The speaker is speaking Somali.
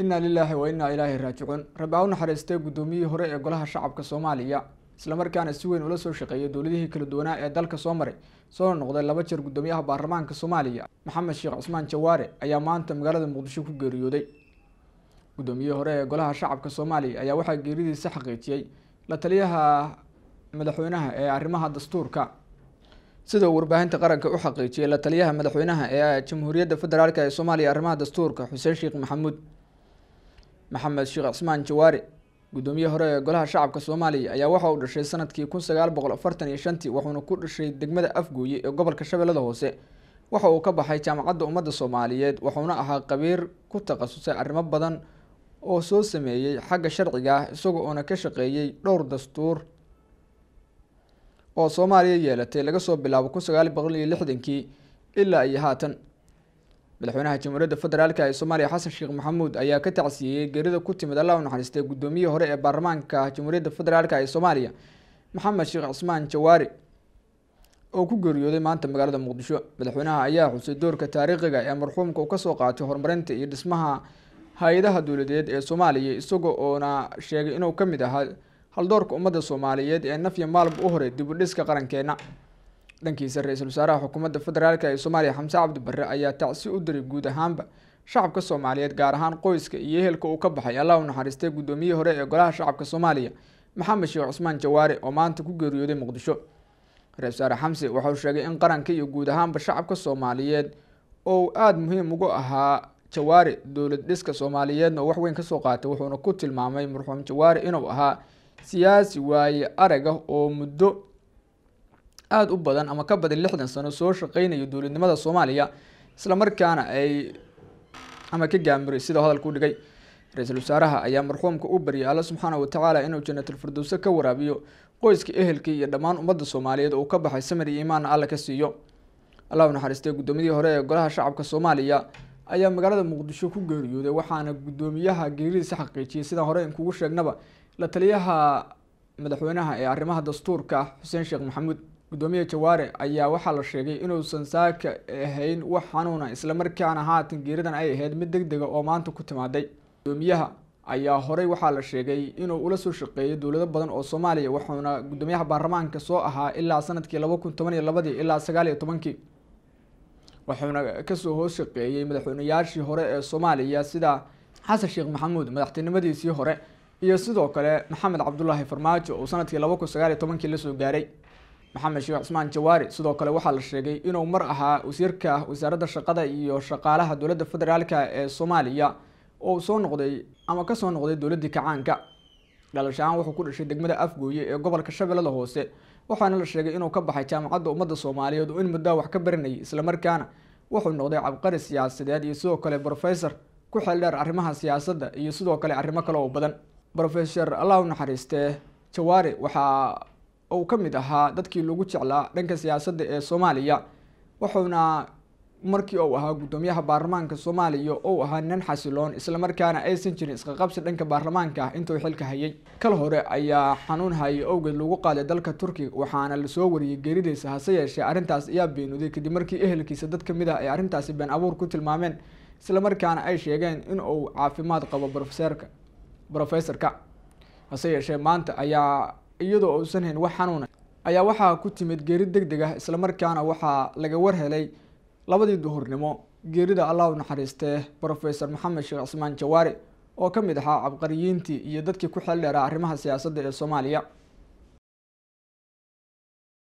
inaa lilaahi wa inaa ilaahi raajicuun rabbi ha u naxariistay guddoomiyihii hore ee golaha shacabka soomaaliya islamarkaana si weyn ula soo shaqeeyay dowladihii kala duwanaa ee dalka soo maray soona noqday laba jeer guddoomiyaha baarlamaanka soomaaliya maxamed sheekh cusmaan jawaare ayaa maanta magaalada muqdisho ku geeriyooday guddoomiyihii hore ee golaha shacabka soomaaliya ayaa waxaa geeridiisa xaqiijiyey la taliyaha madaxweynaha ee arrimaha dastuurka sida uu warbaahinta qaranka u xaqiijiyey la taliyaha madaxweynaha ee jamhuuriyadda federaalk ee soomaaliya arrimaha dastuurka xuseen sheekh maxamuud maxamed sheekh cismaan jawaare gudoomiye hore ee golaha shacabka soomaaliya ayaa waxa uu dhashay sanadkii kun sagaal boqol afartan iyo shantii wuxuuna ku dhashay degmada afgooye ee gobolka shabeellada hoose waxa uu ka baxay jaamacadda ummadda soomaaliyeed wuxuuna ahaa qabiir ku takhasusay arrimo badan oo soo sameeyey xagga sharciga ah isaga oona ka shaqeeyey dhowr dastuur oo soomaaliya yeelatay laga soo bilaabo kun sagaal boqol iyo lixdankii ilaa iyo haatan madaxweynaha jamhuuriyadda federaalk ee soomaaliya xasan sheekh maxamuud ayaa ka tacsiiyey geerida ku timid allah u naxariistay guddoomiyihi hore ee baarlamaanka jamhuuriyadda federaalk ee soomaaliya maxamed sheekh cismaan jawaari oo ku geeriyooday maanta magaalada muqdisho madaxweynaha ayaa xusay doorka taariikhiga ee marxuumka uu kasoo qaatay horumarinta iyo dhismaha hay-adaha dowladeed ee soomaaliya isaga oona sheegay inuu ka mid ahaa haldoorka ummadda soomaaliyeed ee nafya maalba u horay dib u dhiska qarankeena dhankiisa ra-iisul wasaaraha xukuumadda federaalk ee soomaaliya xamse cabdi barre ayaa tacsi u diray guud ahaanba shacabka soomaaliyeed gaar ahaan qoyska iyo ehelka uu ka baxay allah u naxariistay guddoomiyihii hore ee golaha shacabka soomaaliya maxamed sheekh cusmaan jawaare oo maanta ku geeriyooday muqdisho ra-isul wasaare xamse waxauu sheegay in qaranka iyo guud ahaanba shacabka soomaaliyeed oo aada muhiim ugu ahaa jawaare dowlad dhiska soomaaliyeedna oo waxweyn kasoo qaatay wuxuuna ku tilmaamay marxuum jawaare inuu ahaa siyaasi waaye arag ah oo muddo aada u badan ama ka badan lixdan sano soo shaqeynayo dowladnimada soomaaliya islamarkaana ay ama ka gaamiray sida hadalka u dhigay ra-iisul wasaaraha ayaa marxuumka u baryay alla subxaana watacaala inuu janatulfirdowse ka waraabiyo qoyska ehelkii iyo dhammaan ummadda soomaaliyeed uu ka baxay samir iyo imaanna alla ka siiyo allah u naxariistay guddoomiyihii hore ee golaha shacabka soomaaliya ayaa magaalada muqdisho ku geeriyooday waxaana guddoomiyaha geeridiisa xaqiijiyay sidaan hore in kugu sheegnaba la taliyaha madaxweynaha ee arrimaha dastuurka ah, xuseen sheekh maxamuud gudoomiya jawaare ayaa waxaa la sheegay inuusan saaka ahayn wax xanuuna ah, islamarkaana haatan geeridan ay ahayd mid deg dega ah oo maanta ku timaaday gudoomiyaha ayaa horey waxaa la sheegay inuu ula soo shaqeeyay dowlado badan oo soomaaliya wuxuuna gudoomiyaha baarlamaanka soo ahaa ilaa sanadkii laba kun toban iyo labadii ilaa sagaal iyo tobankii wuxuuna kasoo hoos shaqeeyey madaxweynayaashii hore ee soomaaliya sida xasan sheekh maxamuud madaxtinimadiisii hore iyo sidoo kale maxamed cabdulaahi farmaajo uu sanadkii laba kun sagaal iyo tobankii lasoo gaaray maxamed sheekh cusmaan jawaari sidoo kale waxaa la sheegay inuu mar ahaa wasiirka wasaaradda shaqada iyo shaqaalaha dowladda federaalka ee soomaaliya oo soo noqday ama kasoo noqday dowladdii kacaanka dhalashahaan wuxuu ku dhashay degmada afgooye ee gobolka shabeellada hoose waxaana la sheegay inuu ka baxay jaamacadda ummadda soomaaliyeed oo in muddaa wax ka baranayay islamarkaana wuxuu noqday cabqari siyaasadeed iyo sidoo kale brofesor ku xeeldheer arrimaha siyaasadda iyo sidoo kale arrimo kale oo badan brofesor allah u naxariistee jawaari waxaa oo uu ka mid ahaa dadkii lagu jeclaa dhanka siyaasadda ee soomaaliya wuxuuna markii uu ahaa guddoomiyaha baarlamaanka soomaaliya ou ahaa nin xasiloon islamarkaana aysan jirin isqaqabsi dhanka baarlamaanka ah intuu xilka hayay kal hore ayaa xanuun haya owgeed lagu qaaday dalka turkiga waxaana lasoo wariyey geeridiisa hase yeeshee arrintaas ayaa beenuday kadib markii ehelkiisa dad ka mid ah ay arrintaasi been abuur ku tilmaameen islamarkaana ay sheegeen in uu caafimaad qabo rofeserka profesorka hase yeeshee maanta ayaa iyadoo uusan hayn wax xanuuna ayaa waxaa ku timid geeri deg deg ah islamarkaana waxaa laga war helay labadii duhurnimo geerida allah u naxariistee brofesor maxamed sheekh cismaan jawaari oo ka mid ahaa cabqariyiintii iyo dadkii ku xeeldheeraa arrimaha siyaasadda ee soomaaliya